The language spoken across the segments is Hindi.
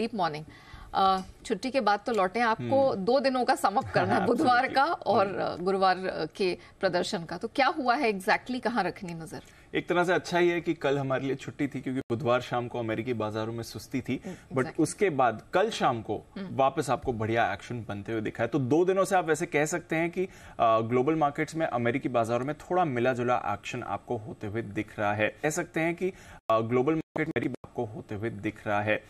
डीप मॉर्निंग छुट्टी के बाद तो लौटे आपको हम्म। दो दिनों का समअप करना है बुधवार का और हम्म। गुरुवार के प्रदर्शन का तो क्या हुआ है एग्जैक्टली exactly कहाँ रखनी नजर एक तरह से अच्छा ही है कि कल हमारे लिए छुट्टी थी क्योंकि बुधवार शाम को अमेरिकी बाजारों में सुस्ती थी बट उसके बाद कल शाम को hmm. वापस आपको बढ़िया एक्शन बनते हुए दिखा है तो दो दिनों से आप वैसे कह सकते हैं कि ग्लोबल मार्केट्स में अमेरिकी बाजारों में थोड़ा मिला जुला एक्शन आपको होते हुए दिख रहा है कह सकते हैं कि ग्लोबल मार्केट मेरी आपको होते हुए दिख रहा है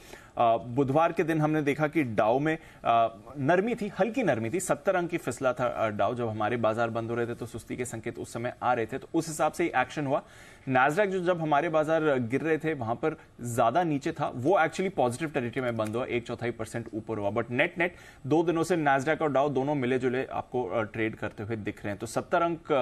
बुधवार के दिन हमने देखा कि डाउ में नरमी थी हल्की नरमी थी सत्तर अंक की फिसला था डाउ जब हमारे बाजार बंद हो रहे थे तो सुस्ती के संकेत उस समय आ रहे थे तो उस हिसाब से एक्शन हुआ नाजरक जो जब हमारे बाजार गिर रहे थे वहां पर ज्यादा नीचे था वो एक्चुअली पॉजिटिव टेरिटरी में बंद हुआ एक चौथाई परसेंट ऊपर हुआ बट नेट नेट दो दिनों से नाजरक और डाउ दोनों मिले जुले आपको ट्रेड करते हुए दिख रहे हैं तो सत्तर अंक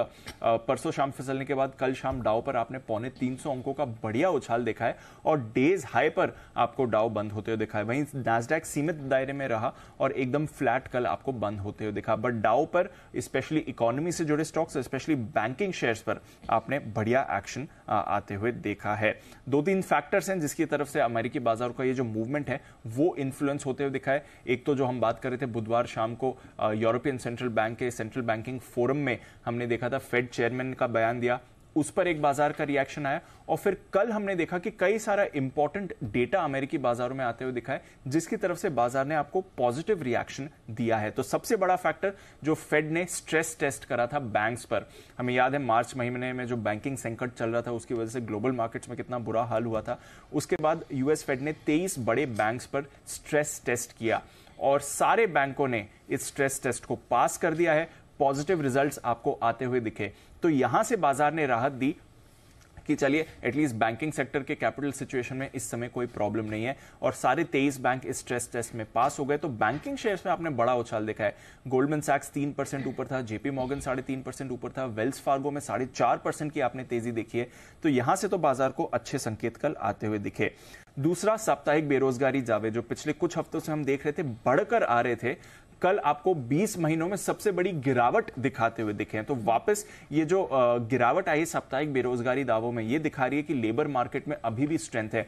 परसों शाम फिसलने के बाद कल शाम डाउ पर आपने पौने तीन अंकों का बढ़िया उछाल देखा है और डेज हाई पर आपको डाउ बंद होते हुए दिखा है वहीं नाजडैक सीमित दायरे में रहा और एकदम फ्लैट कल आपको बंद होते हुए दिखा बट डाउ पर स्पेशली इकोनॉमी से जुड़े स्टॉक्स स्पेशली बैंकिंग शेयर्स पर आपने बढ़िया एक्शन आते हुए देखा है दो तीन फैक्टर्स हैं जिसकी तरफ से अमेरिकी बाजार का ये जो मूवमेंट है वो इन्फ्लुएंस होते हुए दिखा है एक तो जो हम बात कर रहे थे बुधवार शाम को यूरोपियन सेंट्रल बैंक के सेंट्रल बैंकिंग फोरम में हमने देखा था फेड चेयरमैन का बयान दिया उस पर एक बाजार का रिएक्शन आया और फिर कल हमने देखा कि कई सारा इंपॉर्टेंट डेटा अमेरिकी बाजारों में आते हुए दिखा है जिसकी तरफ से बाजार ने आपको पॉजिटिव रिएक्शन दिया है तो सबसे बड़ा फैक्टर जो फेड ने स्ट्रेस टेस्ट करा था बैंक्स पर हमें याद है मार्च महीने में जो बैंकिंग संकट चल रहा था उसकी वजह से ग्लोबल मार्केट्स में कितना बुरा हाल हुआ था उसके बाद यूएस फेड ने तेईस बड़े बैंक्स पर स्ट्रेस टेस्ट किया और सारे बैंकों ने इस स्ट्रेस टेस्ट को पास कर दिया है पॉजिटिव रिजल्ट्स आपको आते हुए दिखे तो यहां से बाजार ने राहत दी कि चलिए एटलीस्ट बैंकिंग सेक्टर के कैपिटल सिचुएशन में इस समय कोई प्रॉब्लम नहीं है और सारे तेईस बैंक स्ट्रेस टेस्ट में पास हो गए तो बैंकिंग शेयर्स में आपने बड़ा उछाल देखा है गोल्डमैन सैक्स तीन परसेंट ऊपर था जेपी मॉर्गन साढ़े तीन परसेंट ऊपर था वेल्स फार्गो में साढ़े चार परसेंट की आपने तेजी देखी है तो यहां से तो बाजार को अच्छे संकेत कल आते हुए दिखे दूसरा साप्ताहिक बेरोजगारी जावे जो पिछले कुछ हफ्तों से हम देख रहे थे बढ़कर आ रहे थे कल आपको 20 महीनों में सबसे बड़ी गिरावट दिखाते हुए दिखे हैं तो वापस ये जो गिरावट आई है साप्ताहिक बेरोजगारी दावों में ये दिखा रही है कि लेबर मार्केट में अभी भी स्ट्रेंथ है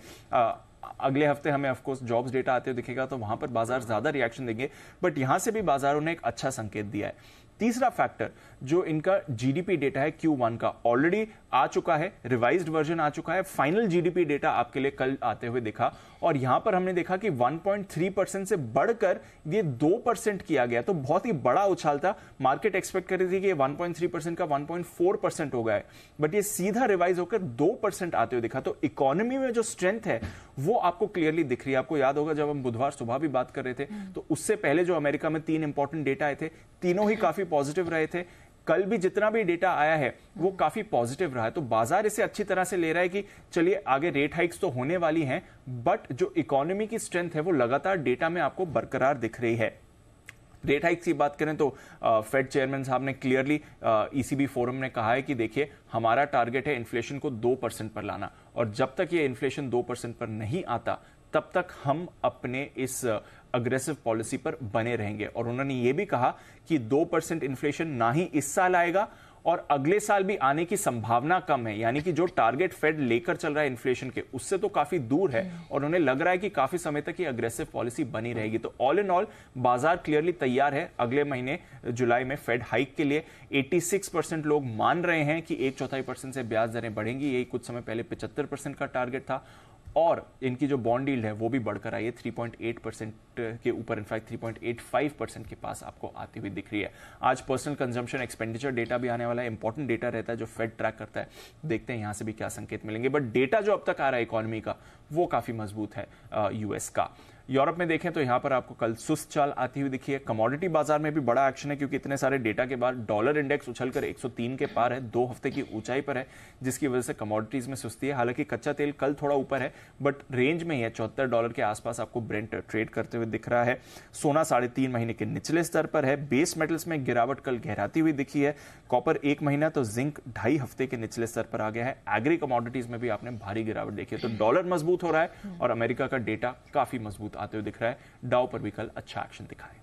अगले हफ्ते हमें ऑफकोर्स जॉब्स डेटा आते हुए दिखेगा तो वहां पर बाजार ज्यादा रिएक्शन देंगे बट यहां से भी बाजारों ने एक अच्छा संकेत दिया है तीसरा फैक्टर जो इनका जीडीपी डेटा है क्यू वन का ऑलरेडी आ चुका है रिवाइज्ड वर्जन आ चुका है फाइनल जीडीपी डेटा आपके लिए कल आते हुए दिखा और यहां पर हमने देखा कि 1.3 परसेंट से बढ़कर ये 2 परसेंट किया गया तो बहुत ही बड़ा उछाल था मार्केट एक्सपेक्ट कर रही थी कि 1.3 परसेंट का 1.4 परसेंट हो गया है बट ये सीधा रिवाइज होकर 2 परसेंट आते हुए दिखा तो इकोनॉमी में जो स्ट्रेंथ है वो आपको क्लियरली दिख रही है आपको याद होगा जब हम बुधवार सुबह भी बात कर रहे थे हम्म। तो उससे पहले जो अमेरिका में तीन इंपॉर्टेंट डेटा आए थे तीनों ही काफी पॉजिटिव रहे थे कल भी जितना भी डेटा आया है वो हम्म। काफी पॉजिटिव रहा है तो बाजार इसे अच्छी तरह से ले रहा है कि चलिए आगे रेट हाइक्स तो होने वाली हैं बट जो इकोनॉमी की स्ट्रेंथ है वो लगातार डेटा में आपको बरकरार दिख रही है रेट हाइक्स की बात करें तो फेड चेयरमैन साहब ने क्लियरली ईसीबी फोरम ने कहा है कि देखिए हमारा टारगेट है इन्फ्लेशन को दो परसेंट पर लाना और जब तक ये इन्फ्लेशन दो परसेंट पर नहीं आता तब तक हम अपने इस अग्रेसिव पॉलिसी पर बने रहेंगे और उन्होंने ये भी कहा कि दो परसेंट इन्फ्लेशन ना ही इस साल आएगा और अगले साल भी आने की संभावना कम है यानी कि जो टारगेट फेड लेकर चल रहा है इन्फ्लेशन के उससे तो काफी दूर है हम्म। और उन्हें लग रहा है कि काफी समय तक ये अग्रेसिव पॉलिसी बनी रहेगी तो ऑल इन ऑल बाजार क्लियरली तैयार है अगले महीने जुलाई में फेड हाइक के लिए 86 परसेंट लोग मान रहे हैं कि एक चौथाई परसेंट से ब्याज दरें बढ़ेंगी यही कुछ समय पहले पिछहत्तर परसेंट का टारगेट था और इनकी जो बॉन्ड डील्ड है वो भी बढ़कर आई है 3.8 परसेंट के ऊपर इनफैक्ट 3.85 परसेंट के पास आपको आती हुई दिख रही है आज पर्सनल कंजम्पशन एक्सपेंडिचर डेटा भी आने वाला है इंपॉर्टेंट डेटा रहता है जो फेड ट्रैक करता है देखते हैं यहाँ से भी क्या संकेत मिलेंगे बट डेटा जो अब तक आ रहा है इकोनॉमी का वो काफ़ी मजबूत है यूएस का यूरोप में देखें तो यहाँ पर आपको कल सुस्त चाल आती हुई दिखी है कमोडिटी बाजार में भी बड़ा एक्शन है क्योंकि इतने सारे डेटा के बाद डॉलर इंडेक्स उछलकर 103 के पार है दो हफ्ते की ऊंचाई पर है जिसकी वजह से कमोडिटीज में सुस्ती है हालांकि कच्चा तेल कल थोड़ा ऊपर है बट रेंज में ही है चौहत्तर डॉलर के आसपास आपको ब्रेंट ट्रेड करते हुए दिख रहा है सोना साढ़े तीन महीने के निचले स्तर पर है बेस मेटल्स में गिरावट कल गहराती हुई दिखी है कॉपर एक महीना तो जिंक ढाई हफ्ते के निचले स्तर पर आ गया है एग्री कमोडिटीज में भी आपने भारी गिरावट देखी है तो डॉलर मजबूत हो रहा है और अमेरिका का डेटा काफी मजबूत मजबूत आते हुए दिख रहा है डाउ पर भी कल अच्छा एक्शन दिखाए